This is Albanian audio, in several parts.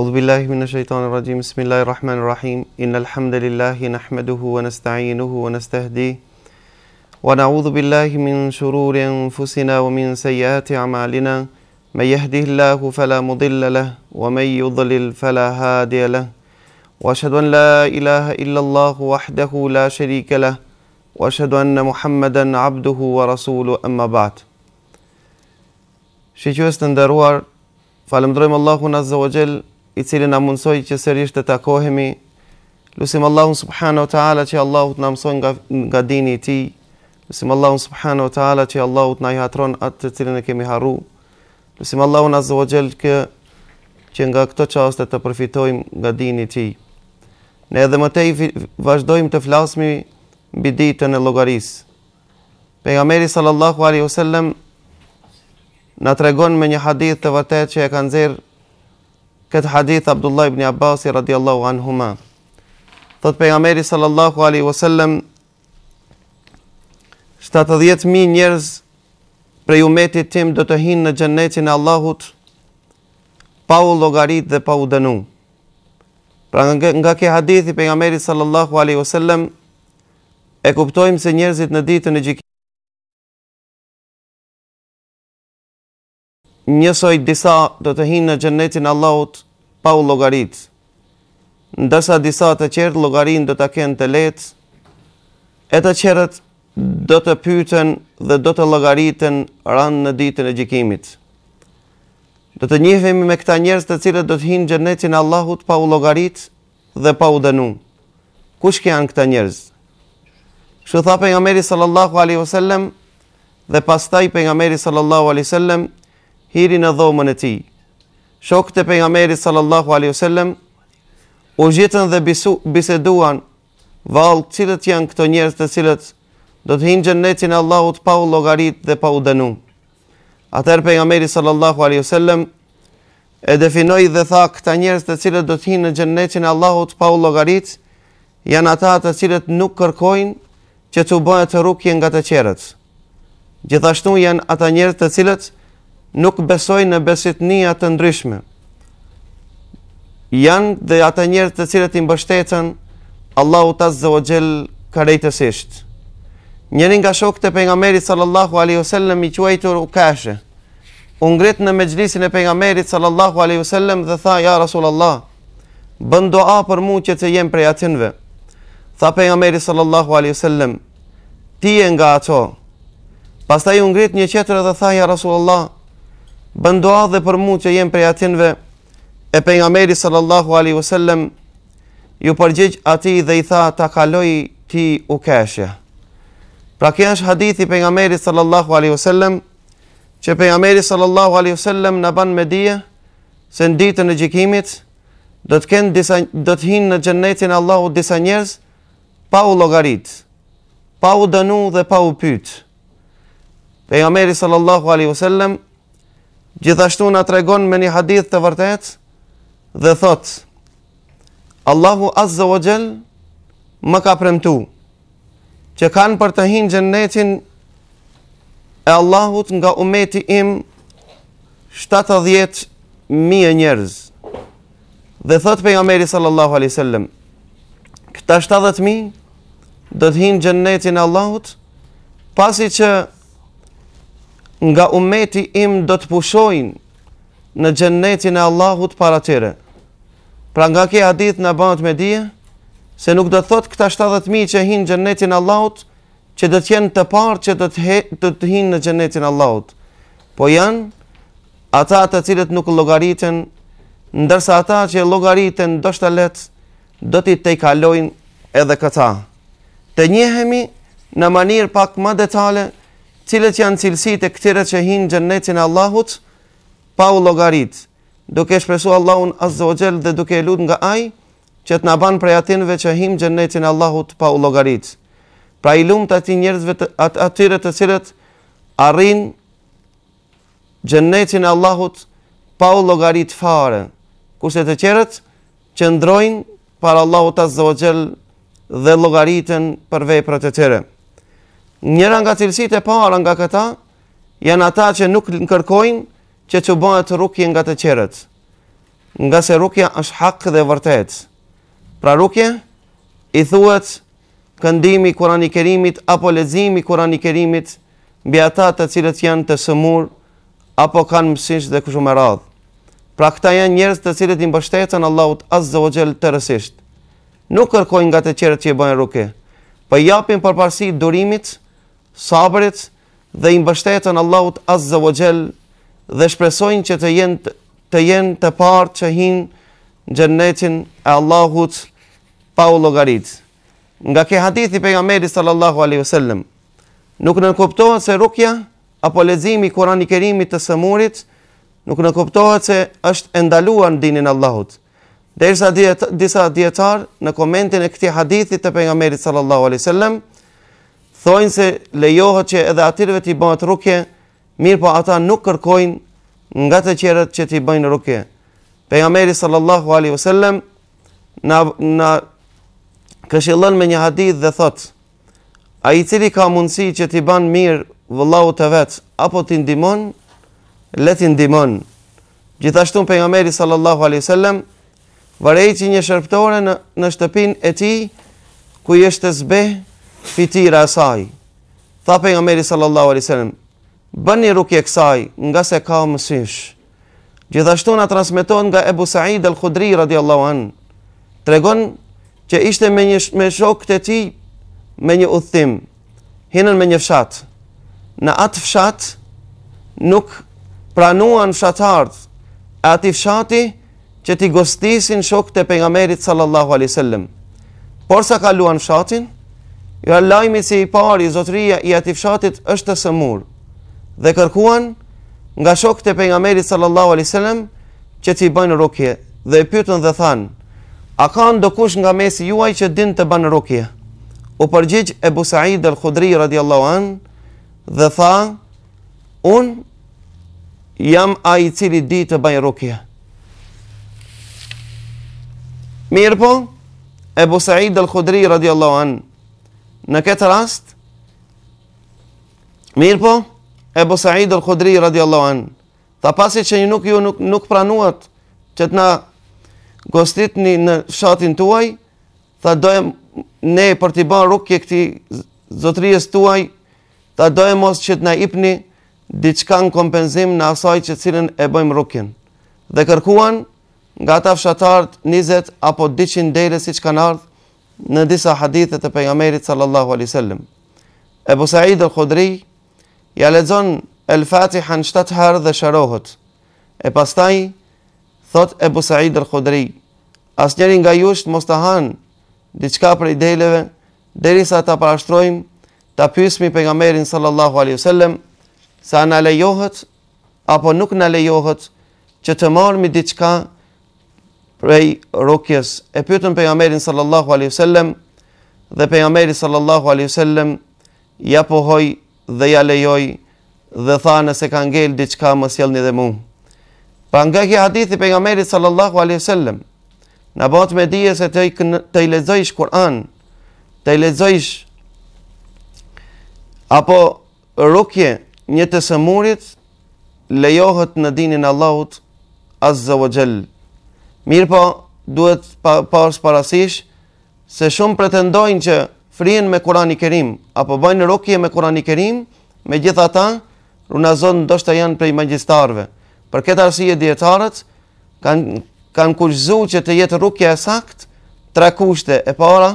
أعوذ بالله من الشيطان الرجيم بسم الله الرحمن الرحيم إن الحمد لله نحمده ونستعينه ونستهديه ونعوذ بالله من شرور أنفسنا ومن سيئات أعمالنا من يهده الله فلا مضل له ومن يضلل فلا هادي له وأشهد أن لا إله إلا الله وحده لا شريك له وأشهد أن محمدا عبده ورسوله أما بعد شيخ të nderuar, falëndrojmë Allahun Azza wa i cili na mundsoi që sërish të takohemi. Lusim Allahun subhanahu wa taala që Allahu të na mësoj nga nga dini i tij. Lusim Allahun subhanahu wa taala që Allahu të na hatron atë të cilën e kemi harru. Lusim Allahun azza wa jall që që nga këto çaste të përfitojmë nga dini i tij. Ne edhe më tej vazhdojmë të flasmi mbi ditën e llogarisë. Pejgamberi sallallahu alaihi wasallam na tregon me një hadith të vërtetë që e ka nxjerrë këtë hadith Abdullah ibn Abbas radiallahu anhuma. Thot për nga meri sallallahu alaihi wasallam, 70.000 njerëz prej umetit tim do të hinë në gjennetin e Allahut, pa u logarit dhe pa u dënu. Pra nga, nga ke hadithi për nga meri sallallahu alaihi wasallam, e kuptojmë se njerëzit në ditë në gjikin, njësoj disa do të hinë në gjennetin Allahut pa u logarit, ndërsa disa të qertë logarin do të kënë të letë, e të qertë do të pyten dhe do të logaritën ranë në ditën e gjikimit. Do të njëfemi me këta njerës të cilët do të hinë gjennetin Allahut pa u logarit dhe pa u dënu. Kush ke janë këta njerës? Shë thapë nga meri sallallahu aleyhi vësallem dhe pastaj për nga meri sallallahu aleyhi vësallem hiri në dhomën e tij. Shokët e pejgamberit sallallahu alaihi wasallam u jetën dhe bisu, biseduan vallë cilët janë këto njerëz të cilët do të hinxhen në netin e Allahut pa u llogarit dhe pa u dënu. Atëherë pejgamberi sallallahu alaihi wasallam e definoi dhe tha këta njerëz të cilët do të hinë në xhennetin e Allahut pa u llogarit janë ata të cilët nuk kërkojnë që të bëhet rrugë nga të qerët. Gjithashtu janë ata njerëz të cilët nuk besoj në besitnia të ndryshme. Janë dhe ata njerët të cilët i mbështetën, Allahu tazë dhe o gjellë karejtësisht. Njerën nga shok të pengamerit sallallahu a.s. i quajtur u kashë. Unë ngrit në me gjlisin e pengamerit sallallahu a.s. dhe tha, ja Rasulallah, bëndo a për mu që të jem prej atinve. Tha pengamerit sallallahu a.s. ti e nga ato. Pas ta ju ngrit një qetër dhe tha, ja Rasulallah, bëndoa dhe për mu që jenë prej atinve, e për nga meri sallallahu alaihi wasallam, ju përgjith ati dhe i tha ta kaloi ti u keshja. Pra kja është hadithi për nga meri sallallahu alaihi wasallam, që për nga meri sallallahu alaihi wasallam në banë me dhije, se në ditën e gjikimit, do të kënë disa, do të hinë në gjennetin Allahu disa njerës, pa u logarit, pa u dënu dhe pa u pytë. Për nga meri sallallahu alaihi wasallam, Gjithashtu nga të regon me një hadith të vërtet dhe thot Allahu Azza o Gjell më ka premtu që kanë për të hinë gjennetin e Allahut nga umeti im 70.000 njerëz dhe thot për nga sallallahu alai sallem këta 70.000 do të hinë gjennetin e Allahut pasi që nga umeti im do të pushojnë në gjennetin e Allahut para tëre. Pra nga ke adit në banët me dje, se nuk do të thotë këta 70.000 që hinë gjennetin e Allahut, që do të jenë të parë që do të, do të hinë në gjennetin e Allahut. Po janë ata të cilët nuk logaritën, ndërsa ata që logaritën do shtë letë, do t'i te kalojnë edhe këta. Të njëhemi në manirë pak ma detale, cilët janë cilësit e këtire që hinë gjennetin Allahut, pa u logarit, duke shpresu Allahun azze o dhe duke lut nga aj, që të naban prej atinve që hinë gjennetin Allahut, pa u logarit. Pra i lumë të ati njerëzve të atyre të cilët arrin gjennetin Allahut, pa u logarit fare, kurse të qerët që ndrojnë para Allahut azze o dhe logaritën për vej për të të tëre. të Njëra nga cilësitë e para nga këta janë ata që nuk kërkojnë që të bëhet rukje nga të qerët. Nga se rukja është hak dhe vërtet. Pra rukje i thuhet këndimi kurani Kerimit apo leximi kurani Kerimit mbi ata të cilët janë të sëmur apo kanë mësish dhe kushum e radh. Pra këta janë njerëz të cilët i mbështetën Allahut Azza wa Jell të rësisht. Nuk kërkojnë nga të qerët që i bëjnë rukje. Po japin përparësi durimit, sabrit dhe i mbështeten Allahut Azza wa Jell dhe shpresojnë që të jenë të jenë të parë që hinë në xhennetin e Allahut pa u llogarit. Nga ke hadithi pejgamberit sallallahu alaihi wasallam, nuk në kuptohet se rukja apo leximi i Kuranit Kerimit të Samurit nuk në kuptohet se është e ndaluar dinin Allahut. Derisa disa dietar në komentin e këtij hadithi të pejgamberit sallallahu alaihi wasallam thojnë se lejohet që edhe atyreve t'i bëhet rukje, mirë po ata nuk kërkojnë nga të qerët që t'i bëjnë rukje. Pejgamberi sallallahu alaihi wasallam na na këshillon me një hadith dhe thot: Ai i cili ka mundësi që t'i bën mirë vëllaut të vet apo t'i ndihmon, le t'i ndihmon. Gjithashtu pejgamberi sallallahu alaihi wasallam që një shërptore në në shtëpinë e tij ku ishte zbehë fitira e saj. Tha për nga meri sallallahu alaihi sallam, bën një rukje kësaj nga se ka mësysh. Gjithashtu nga transmiton nga Ebu Sa'id al-Khudri radiallahu anë, të regon që ishte me një me shok të ti me një uthim, hinën me një fshat, në atë fshat nuk pranuan fshatard, e ati fshati që ti gostisin shok të pengamerit sallallahu alaihi sallam. Por sa kaluan fshatin, Jo lajmi se i pari zotëria i atij fshatit është të sëmurë dhe kërkuan nga shokët e pejgamberit sallallahu alajhi wasallam që t'i bëjnë rukje dhe e pyetën dhe than: "A ka kush nga mesi juaj që din të bëjnë rukje?" U përgjigj Ebu Said al-Khudri radhiyallahu an dhe tha: "Un jam ai i cili di të bëjnë rukje." Mirpo Ebu Said al-Khudri radhiyallahu an në këtë rast, mirë po, Ebu Sa'id al-Khudri, radiallohen, ta pasi që nuk ju nuk, nuk pranuat që të na gostit një në shatin tuaj, ta dojmë ne për t'i ba rukje këti zotrijes tuaj, ta dojmë mos që të na ipni diçka në kompenzim në asaj që cilin e bojmë rukjen. Dhe kërkuan nga ta fshatart 20 apo 200 dele si që kanë ardhë në disa hadithe të pejgamberit sallallahu alaihi wasallam. Ebu Said al-Khudri ja lexon El-Fatihën 7 herë dhe sharohet. E pastaj thot Ebu Said al-Khudri, asnjëri nga jush mos ta han diçka prej deleve derisa ta parashtrojmë ta pyesmi pejgamberin sallallahu alaihi wasallam sa na lejohet apo nuk na lejohet që të marrim diçka prej rukjes. E pyetën pejgamberin sallallahu alaihi wasallam dhe pejgamberi sallallahu alaihi wasallam ja pohoi dhe ja lejoi dhe tha nëse ka ngel diçka mos jellni dhe mua. Pa nga kjo hadithi pejgamberit sallallahu alaihi wasallam na bëhet me dije se të të lexojish Kur'an, të lexojish apo rukje një të sëmurit lejohet në dinin Allahut azza wa jall Mirë po, duhet pa, pas parasish se shumë pretendojnë që frien me Kurani Kerim apo bëjnë rukje me Kurani Kerim, me gjitha ta, runazon ndoshta janë prej magjistarve. Për këtë arsye dietarët kanë kanë kushtuar që të jetë rukja e saktë tre kushte. E para,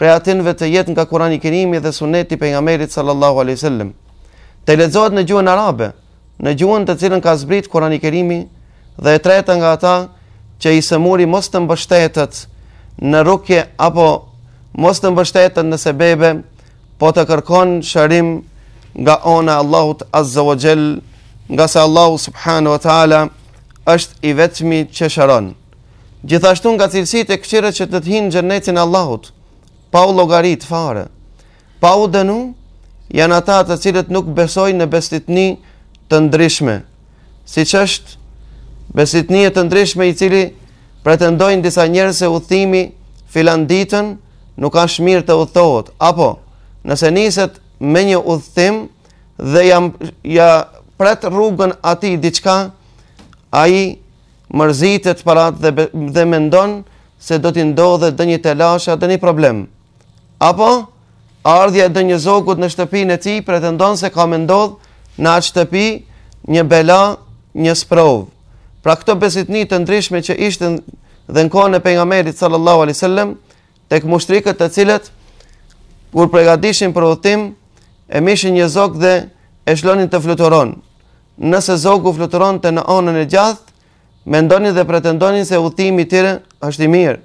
prej atinve të jetë nga Kurani i Kerimi dhe Suneti pejgamberit sallallahu alaihi wasallam. Të lexohet në gjuhën arabe, në gjuhën të cilën ka zbrit Kurani i Kerimi dhe e treta nga ata që i sëmuri mos të mbështetet në rukje apo mos të mbështetet në sebebe, po të kërkon shërim nga ona Allahut Azza wa Gjell, nga se Allahu Subhanu wa Taala është i vetëmi që shëron. Gjithashtu nga cilësit e këqire që të të hinë gjërnetin Allahut, pa u logarit fare, pa u dënu, janë ata të cilët nuk besojnë në bestitni të ndryshme, si që është një të ndryshme i cili pretendojnë disa njerë se uthimi filan ditën nuk ka shmirë të uthohet, apo nëse niset me një uthim dhe jam, ja pret rrugën ati diqka, a i mërzitet parat dhe, dhe mendon se do t'i ndodhe dhe një telasha dhe një problem. Apo, ardhja dhe një zogut në shtëpi në ti pretendon se ka mendodh në atë shtëpi një bela një sprovë. Pra këto besit një të ndryshme që ishtë dhe në kone për nga merit sallallahu alai sallem, të këmë të cilët, kur pregatishin për dhëtim, e mishin një zog dhe e shlonin të fluturon. Nëse zogu fluturon të në onën e gjath, mendonin dhe pretendonin se dhëtimi tire është i mirë.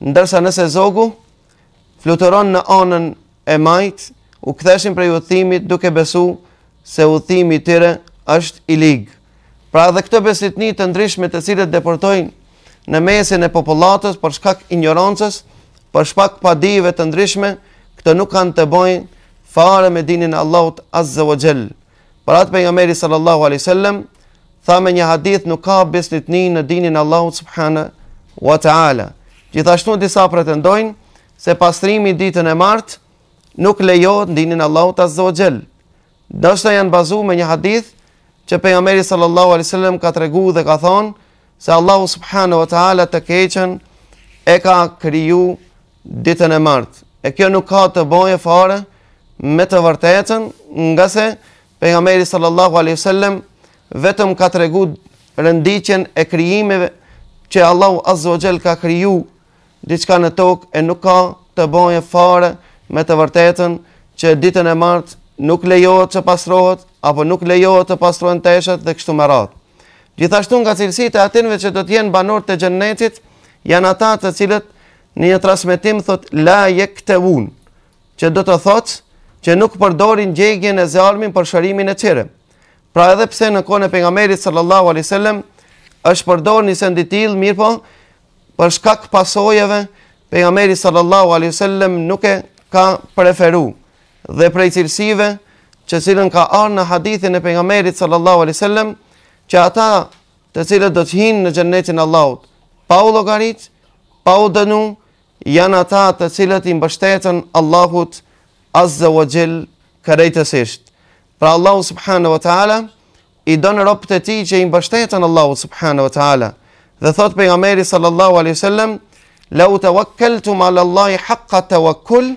Ndërsa nëse zogu fluturon në onën e majt, u këtheshin për utimit duke besu se dhëtimi tire është i ligë. Pra edhe këto besitni të ndryshme të cilët deportojnë në mesin e popullatës për shkak injorancës, për shkak padive të ndryshme, këto nuk kanë të bëjnë fare me dinin e Allahut Azza wa Jell. Për atë meri sallallahu alaihi wasallam tha me një hadith nuk ka besitni në dinin e Allahut subhana wa taala. Gjithashtu disa pretendojnë se pastrimi ditën e martë nuk lejo në dinin e Allahut Azza wa Jell. Dashja janë bazuar me një hadith që pejgamberi sallallahu alaihi wasallam ka treguar dhe ka thonë se Allahu subhanahu wa taala të keqen e ka kriju ditën e martë. E kjo nuk ka të bëjë fare me të vërtetën, nga se pejgamberi sallallahu alaihi wasallam vetëm ka treguar rënditjen e krijimeve që Allahu azza wa jall ka kriju diçka në tokë e nuk ka të bëjë fare me të vërtetën që ditën e martë nuk lejohet të pasrohet apo nuk lejohet të pastrohen teshat dhe kështu me radhë. Gjithashtu nga cilësitë e atinëve që do të jenë banorët të xhennetit janë ata të cilët në një transmetim thotë la yektun, që do të thotë që nuk përdorin gjegjen e zjarmin për shërimin e tyre. Pra edhe pse në kohën e pejgamberit sallallahu alaihi wasallam është përdorur një senditill, mirë po, për shkak pasojave, pejgamberi sallallahu alaihi wasallam nuk e ka preferuar dhe prej cilësive që cilën ka arë në hadithin e pengamerit sallallahu alai sallam, që ata të cilët do të hinë në gjennetin Allahut, pa u logarit, pa u dënu, janë ata të cilët i mbështetën Allahut azze o gjill kërejtësisht. Pra Allahut subhanu wa ta'ala, i donë në ropë të ti që i mbështetën Allahut subhanu wa ta'ala, dhe thot pengamerit sallallahu alai sallam, la u të wakkeltum ala Allahi haqqa të wakkull,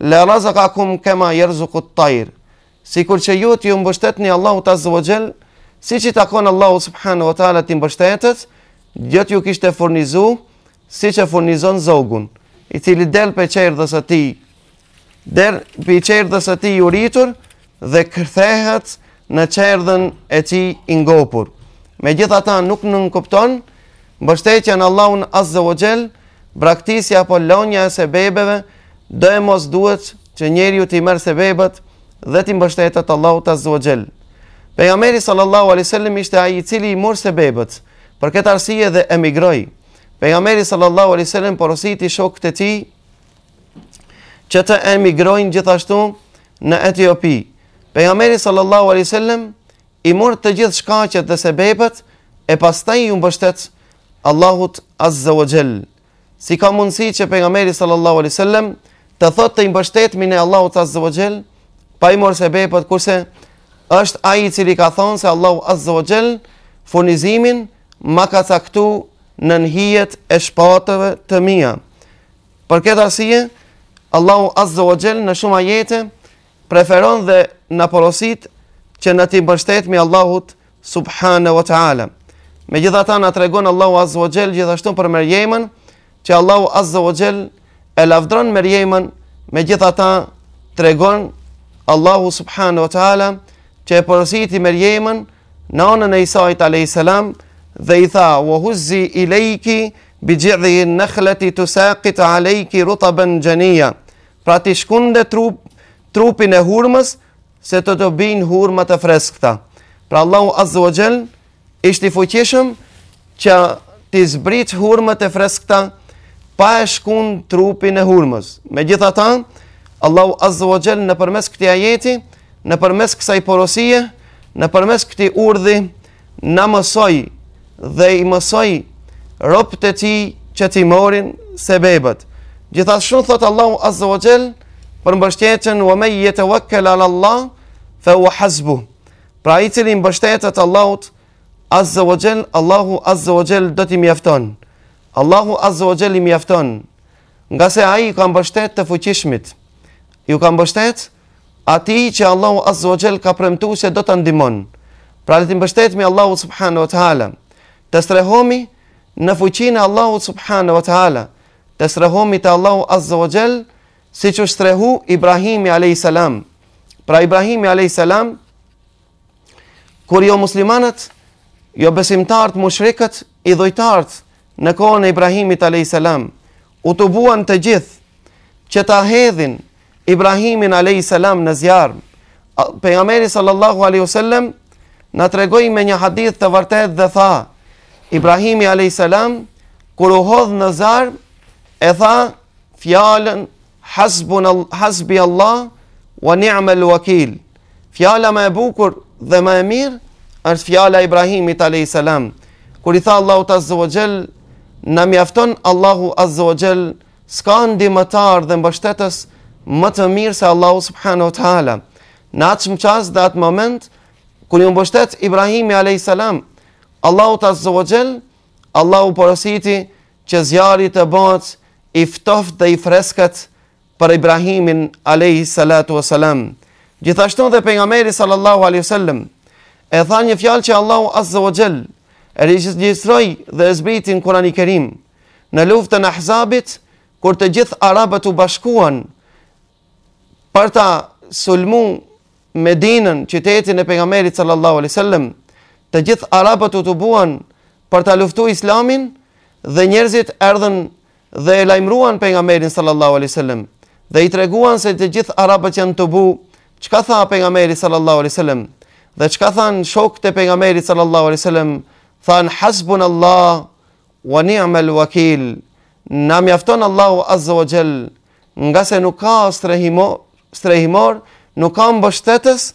la razakakum kema jërzukut tajrë, si kur që ju t'ju mbështet një Allahu t'a zëvogjel, si që t'akon Allahu subhanu wa ta'ala t'i mbështetet, gjëtë ju kishte furnizu, si që furnizon zogun, i cili del për qerë dhe së ti, der për qerë dhe së ti ju rritur, dhe kërthehet në qerëdhen e ti ingopur. Me gjitha ta nuk kupton, mbështetja në Allahun as zëvogjel, braktisja apo lonja e sebebeve, do e mos duhet që njeri ju t'i mërë sebebet, dhe ti mbështetet Allahu ta zuxhel. Pejgamberi sallallahu alaihi wasallam ishte ai i cili i mor sebebet, për këtë arsye dhe emigroi. Pejgamberi sallallahu alaihi wasallam porositi shokët e tij që të emigrojnë gjithashtu në Etiopi. Pejgamberi sallallahu alaihi wasallam i mor të gjithë shkaqet dhe sebebet e pastaj i mbështet Allahu wa jall. Si ka mundësi që pejgamberi sallallahu alaihi wasallam të thotë të imbështetmin e Allahut azza wa jall? pa i morë se bejë po për kurse është aji cili ka thonë se Allahu Azza o Gjell furnizimin ma ka caktu në njëhijet e shpatëve të mija. Për këtë arsije, Allahu Azza o në shumë ajete preferon dhe në porosit që në ti bërshtet me Allahut Subhane wa Ta'ala. Me gjitha ta në tregon Allahu Azza o gjithashtu për mërjejmen që Allahu Azza o e lafdron mërjejmen me gjitha ta tregon Allahu subhanahu wa taala që e porositi Meryemën, nënën e Isait alayhis salam dhe i tha: "Wa huzzi ilayki bi jidhi an-nakhlati tusaqit alayki rutban janiya." Pra ti shkundë trup trupin e hurmës se të të bin hurma të freskëta. Pra Allahu azza wa jall ishte fuqishëm që të zbrit hurma të freskëta pa e trupin e hurmës. Megjithatë, Allahu Azza wa Jalla në përmes këtij ajeti, në përmes kësaj porosie, në përmes këtij urdhi, na mësoi dhe i mësoi ropët e tij që ti morin sebebet. Gjithashtu thot Allahu Azza wa Jalla për mbështetjen wa jetë yatawakkal ala Allah fa huwa hasbu. Pra i cili mbështetet Allahut Azza wa Allahu Azza wa Jalla do t'i mjafton. Allahu Azza wa Jalla i mjafton. Nga se ai ka mbështet të fuqishmitë ju ka mbështet ati që Allahu Azza wa Jell ka premtu se do të ndimon. Pra dhe të mbështet me Allahu Subhanahu wa Ta'ala. Të strehomi në fuqinë Allahu Subhanahu wa Ta'ala. Të strehomi të Allahu Azza wa Jell si që shtrehu Ibrahimi a.s. Pra Ibrahimi a.s. Kur jo muslimanët, jo besimtartë, mushrikët, shrekët, i dhojtartë në kohën e Ibrahimit a.s. U të buan të gjithë që ta hedhin Ibrahimin alayhis salam në zjarr. Pejgamberi sallallahu alaihi wasallam na tregoi me një hadith të vërtet dhe tha: Ibrahimi alayhis salam kur u hodh në zjarr e tha fjalën hasbunallahu hasbi Allah wa ni'mal wakeel. Fjala më e bukur dhe më e mirë është fjala e Ibrahimit alayhis salam kur i tha Allahu tazza wa jall na mjafton Allahu azza wa jall s'ka ndihmëtar dhe mbështetës më të mirë se Allahu subhanahu wa taala. Në atë çast dat moment kur i mbështet Ibrahimi alayhis salam, Allahu ta'ala zotëll, Allahu porositi që zjarri të bëhet i ftoft dhe i freskët për Ibrahimin alayhis salatu wa salam. Gjithashtu dhe pejgamberi sallallahu alaihi wasallam e tha një fjalë që Allahu azza wa jall e regjistroi dhe e zbriti në Kerim në luftën e Ahzabit kur të gjithë arabët u bashkuan për ta sulmu Medinën, qytetin e pejgamberit sallallahu alaihi wasallam, të gjithë arabët u tubuan për ta luftuar Islamin dhe njerëzit erdhën dhe e lajmruan pejgamberin sallallahu alaihi wasallam dhe i treguan se të gjithë arabët janë tubu. Çka tha pejgamberi sallallahu alaihi wasallam? Dhe çka than shokët e pejgamberit sallallahu alaihi wasallam? Than hasbunallahu wa ni'mal wakeel. Na mjafton Allahu azza wa jall, nga se nuk ka strehimo, strehimor, nuk ka mbështetës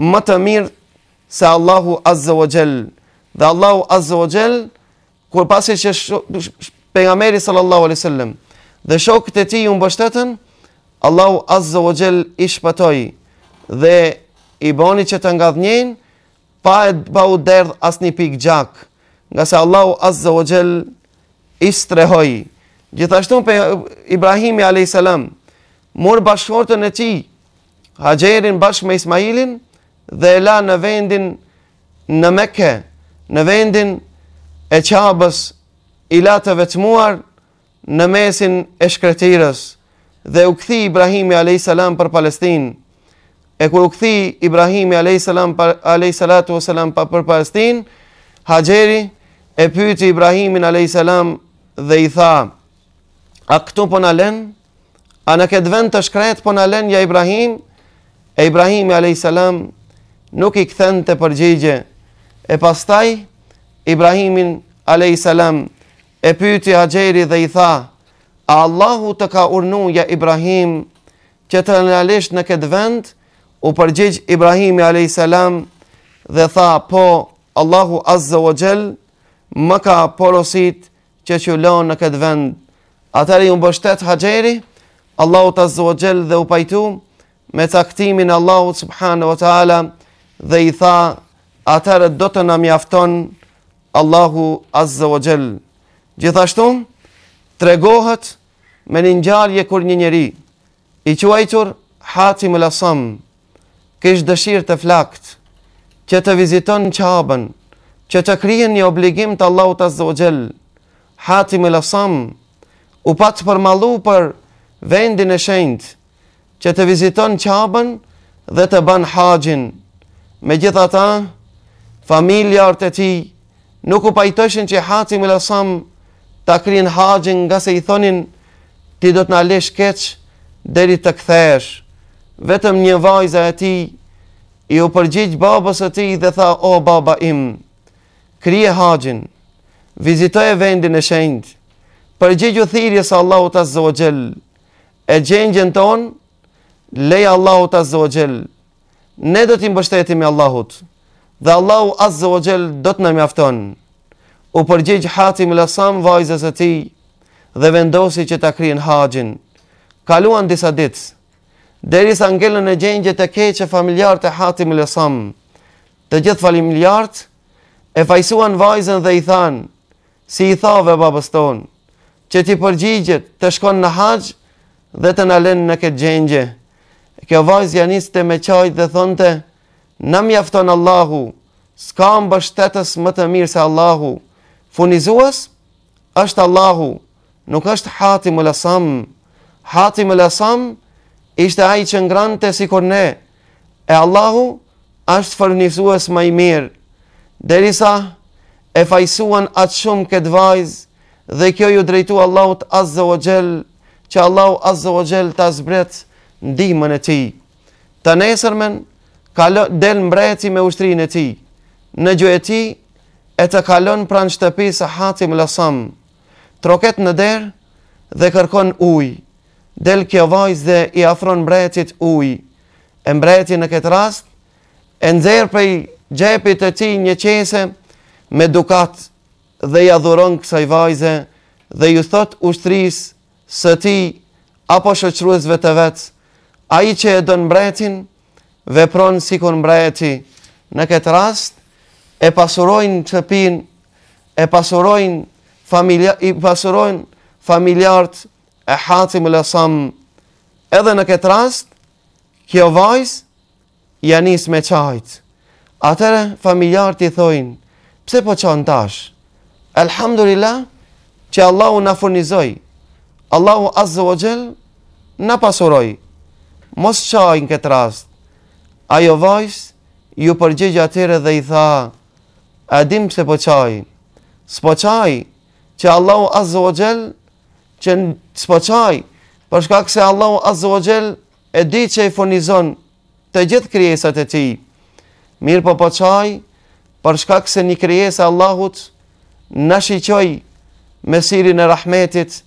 më të mirë se Allahu Azza wa Jall. Dhe Allahu Azza wa Jall kur pasi që pejgamberi sallallahu alaihi wasallam dhe shokët e tij u mbështetën, Allahu Azza wa Jall i shpëtoi dhe i boni që të ngadhnjein pa e pa u derdh një pikë gjak, nga se Allahu Azza wa Jall i strehoi. Gjithashtu pe Ibrahimi alayhis salam murë bashkëshortën e ti, Hajerin bashkë me Ismailin, dhe e la në vendin në meke, në vendin e qabës, i la të vetëmuar në mesin e shkretirës, dhe u këthi Ibrahimi a.s. për Palestinë, e kër u këthi Ibrahimi a.s. për Palestinë, Hajeri e pyti Ibrahimin a.s. dhe i tha, a këtu për po në lenë, A në këtë vend të shkret, po në lenja Ibrahim, e Ibrahim e a.s. nuk i këthen të përgjigje, e pastaj, Ibrahimin Ibrahim a.s. e pyti a dhe i tha, a Allahu të ka urnuja Ibrahim që të në në këtë vend, u përgjigj Ibrahim e a.s. dhe tha, po Allahu azze o gjell, më ka porosit që që lonë në këtë vend, Atari unë bështet haqeri, Allahut Azza wa dhe u pajtu me caktimin Allahut Subhanahu wa Taala dhe i tha atërët do të na mjafton Allahu Azza wa Jell. Gjithashtu tregohet me një ngjarje kur një njeri i quajtur Hatim al-Asam kishte dëshirë të flakt që të viziton qabën, që të krijen një obligim të Allahut Azza wa Jell Hatim al-Asam u patë për, malu për vendin e shenjt që të viziton Qabën dhe të ban haxhin. Megjithatë, familjarët e tij nuk u pajtoshin që Haxhi më lasam ta krijnë haxhin, nga se i thonin ti do të na keq deri të kthehesh. Vetëm një vajza e tij i u përgjigj babës së tij dhe tha: "O baba im, krije haxhin." Vizitoj e vendin e shendë, për gjegju thirje sa Allahu të zogjel, e gjengjen ton, leja Allahu të azze o gjel, ne do t'im bështetim me Allahut, dhe Allahu azze o gjel do t'na mjafton, u përgjegj hati më lasam vajzës e ti, dhe vendosi që ta krien haqin, kaluan disa ditë, Deri sa e gjengje të keqë e familjar të hati më lësëm, të gjithë falimiljart, e fajsuan vajzen dhe i than, si i thave babës ton, që ti përgjigjet të shkon në haqë, dhe të nalen në këtë gjengje. Kjo vajzë janiste me qajtë dhe thonte, në mjafton Allahu, s'ka më bështetës më të mirë se Allahu. Funizuas, është Allahu, nuk është hati më lasam. Hati më lasam, ishte aji që ngrante si kur ne, e Allahu, është fërnizuas më i mirë. Derisa, e fajsuan atë shumë këtë vajzë, dhe kjo ju drejtu Allahut azze o gjellë, që Allahu Azza wa Jell ta zbret ndihmën e tij. Të nesërmen kalon del mbreti me ushtrinë e tij. Në gjë e ti, e të kalon pranë shtëpisë së Hatim al Troket në derë dhe kërkon ujë. Del kjo vajzë dhe i afron mbretit ujë. E mbreti në këtë rast e nxjerr prej xhepit të tij një qese me dukat dhe ja dhuron kësaj vajze dhe ju thot ushtrisë së ti apo shëqruzve të vetë, a i që e dënë mbretin, vepronë si kun mbreti në këtë rast, e pasurojnë të pinë, e pasurojnë familja, familjartë e hati më lësamë, edhe në këtë rast, kjo vajzë janis me qajtë. Atere familjartë i thojnë, pse po qanë tashë? Elhamdurillah, që Allahu na furnizoj, Allahu Azze o Gjell në pasuroj, mos qajnë këtë rast, ajo vajzë ju përgjegjë atyre dhe i tha, a dim se po qaj, s'po qaj, që Allahu Azze o Gjell, që s'po qaj, përshka këse Allahu Azze o Gjell e di që i fonizon të gjithë kryesat e ti, mirë po po qaj, përshka këse një kryesë Allahut në shiqoj me sirin e rahmetit,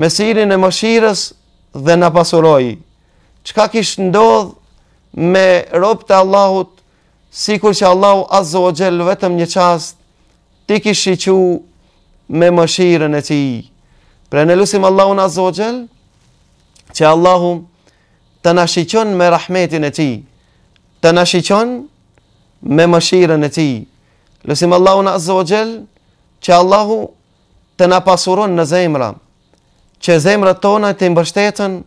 me sirin e mëshirës dhe në pasuroj. Qka kishë ndodh me ropë të Allahut, si kur që Allahu azzo o gjellë vetëm një qast, ti kishë shiqu me mëshirën e ti. Pre në lusim Allahu në o gjellë, që Allahu të nashqyqon shiqon me rahmetin e ti, të nashqyqon shiqon me mëshirën e ti. Lusim Allahun në o gjellë, që Allahu të në pasuron në zemra, që zemrat tona të mbështeten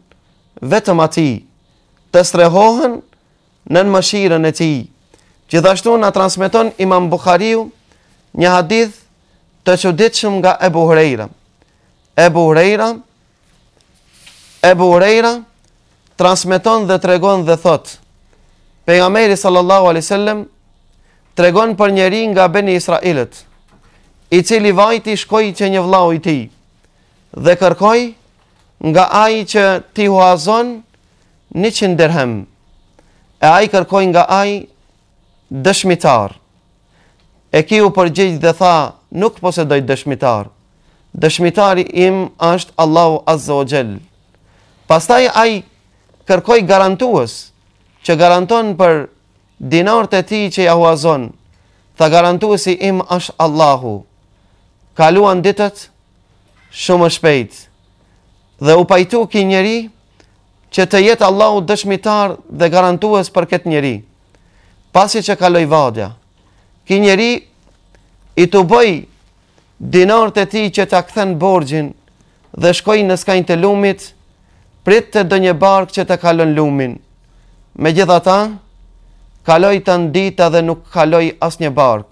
vetëm ati, të strehohen në në mëshiren e ti. Gjithashtu nga transmiton imam Bukhariu një hadith të që nga Ebu Hrejra. Ebu Hrejra, Ebu Hrejra, transmiton dhe tregon dhe thot, pejgamberi sallallahu alisallem, tregon për njeri nga beni Israelit, i cili vajti shkoj që një vlau i ti, dhe kërkoj nga ai që ti huazon 100 dirhem. E ai kërkoi nga ai dëshmitar. E kiu përgjigj dhe tha, nuk posedoj dëshmitar. Dëshmitari im është Allahu Azza wa Pastaj ai kërkoi garantues që garanton për dinarët e ti që ja huazon. Tha garantuesi im është Allahu. Kaluan ditët, shumë shpejt. Dhe u pajtu ki njeri që të jetë Allahu dëshmitar dhe garantues për këtë njeri. Pasi që kaloj vadja, ki njeri i të bëj dinar të ti që të akthen borgjin dhe shkoj në skajnë të lumit, prit të dë një bark që të kalon lumin. Me gjitha ta, kaloj të ndita dhe nuk kaloj as një bark.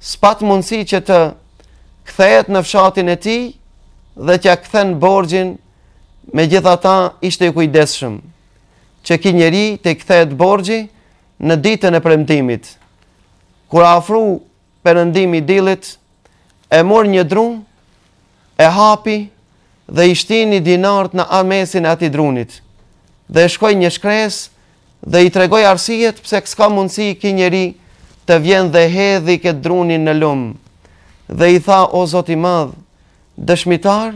Spat mundësi që të kthejet në fshatin e ti, dhe t'ja kthen borgjin, me gjitha ta ishte i kujdeshëm, që ki njeri të këthet borgji në ditën e premtimit. Kur afru përëndimi dilit, e mor një drun, e hapi dhe i shtini dinart në amesin ati drunit, dhe shkoj një shkres dhe i tregoj arsijet pse kësë ka mundësi ki njeri të vjen dhe hedhi këtë drunin në lumë, dhe i tha o zoti madhë, dëshmitar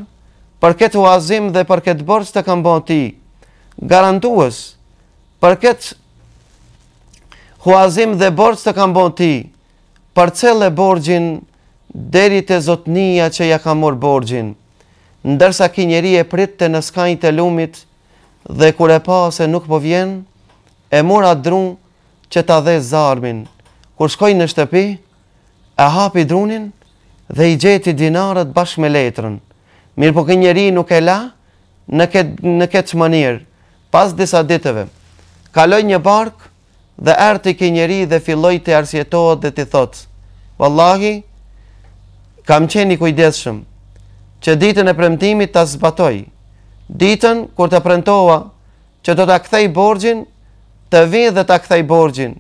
për këtë uazim dhe për këtë borç të kanë bën ti garantues për këtë huazim dhe borç të kanë bën ti parcelë borxhin deri te zotnia që ja ka marr borxhin ndërsa ki njeri e pritë të në skajnë të lumit dhe kure pa se nuk po vjen, e mora drun që ta dhe zarmin. Kur shkoj në shtëpi, e hapi drunin, dhe i gjeti dinarët bashkë me letrën. Mirë po kënë njeri nuk e la në këtë, në këtë mënirë, pas disa ditëve. Kaloj një barkë dhe ertë i kënë njeri dhe filloj të arsjetohet dhe të thotë. Wallahi, kam qeni kujdeshëm që ditën e premtimit të zbatoj. Ditën, kur të premtoha që do të akthej borgjin, të vinë dhe të akthej borgjin.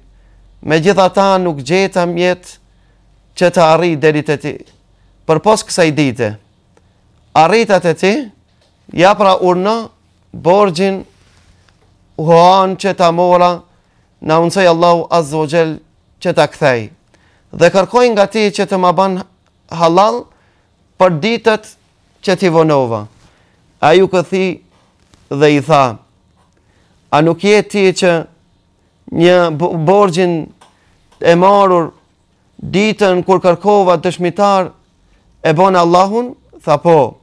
Me gjitha ta nuk gjeta mjetë që të arri deri të ti për pos kësaj dite, arritat e ti, ja pra urna, borgjin, uhoan që ta mora, në unësaj Allahu Azogjel që ta kthej. Dhe kërkoj nga ti që të ma ban halal për ditët që ti vonova. A ju këthi dhe i tha, a nuk je ti që një borgjin e marur ditën kur kërkova shmitarë e bon Allahun, tha po.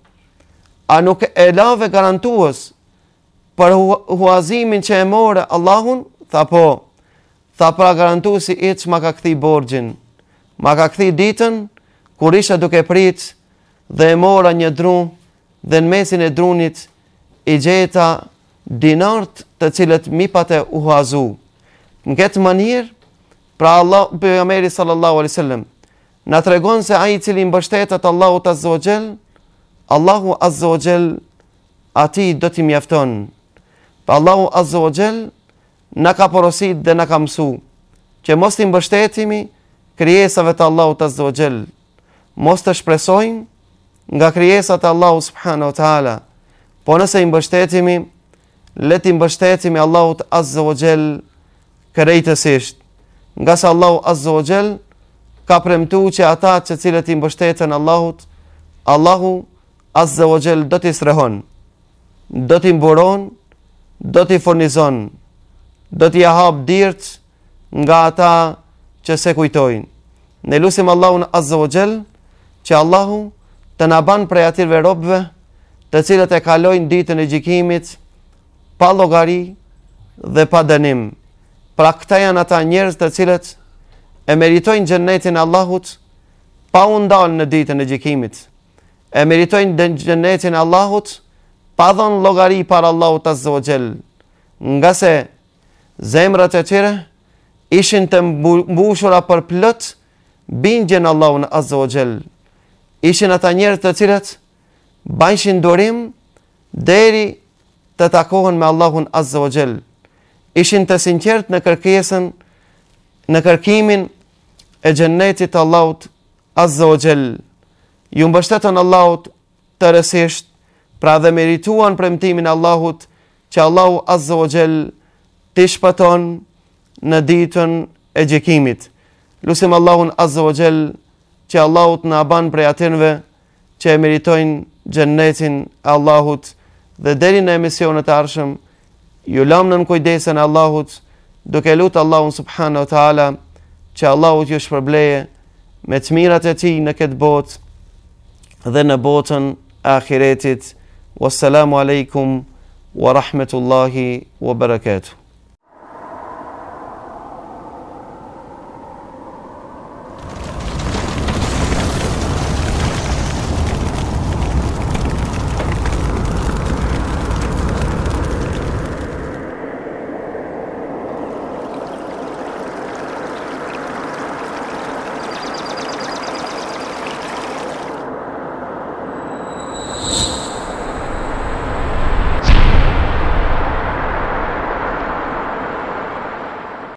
A nuk e lave garantues për huazimin që e more Allahun, tha po. Tha pra garantuesi iqë ma ka këthi borgjin, ma ka këthi ditën, kur isha duke pritë dhe e mora një dru dhe në mesin e drunit i gjeta dinart të cilët mipate u huazu. Në këtë mënir, pra Allah, për Ameri sallallahu alaihi sallam, na tregon se ai i cili mbështetet Allahu ta Allahu azza ati do ti mjafton. Pa Allahu azza në na ka porosit dhe na ka mësu që mos ti mbështetemi krijesave të Allahut azza Mos të shpresojnë nga krijesat e Allahut subhanahu wa taala. Po nëse i mbështetemi, le ti mbështetemi Allahut azza wa Nga sa Allahu azza ka premtu që ata që cilët i mbështetën Allahut, Allahu azze o gjelë do t'i srehon, do t'i mburon, do t'i fornizon, do t'i ahab dirët nga ata që se kujtojnë. Ne lusim Allahun azze o gjelë që Allahu të naban prej atirve robëve të cilët e kalojnë ditën e gjikimit pa logari dhe pa dënim. Pra këta janë ata njerës të cilët e meritojnë gjennetin Allahut pa undalë në ditën e gjikimit, e meritojnë gjennetin Allahut pa dhonë logari par Allahut të zogjel, nga se zemrat e tjere ishin të mbushura për plët bingjen Allahun të zogjel, ishin ata njerët të tyret banshin dorim deri të takohen me Allahun azzawajll ishin të sinqert në kërkesën në kërkimin e gjennetit Allahut azze o gjell, ju mbështetën Allahut të rësisht, pra dhe merituan premtimin Allahut që Allahut Azza o gjell të shpëton në ditën e gjekimit. Lusim Allahun Azza o gjell që Allahut në aban prej atinve që e meritojnë gjennetin Allahut dhe deri në emisionet arshëm, ju lamë në në kujdesën Allahut duke lutë Allahun subhanu ta'ala, që Allahu t'ju shpërbleje me të mirat e tij në këtë botë dhe në botën e ahiretit. Wassalamu alaykum wa rahmatullahi wa barakatuh.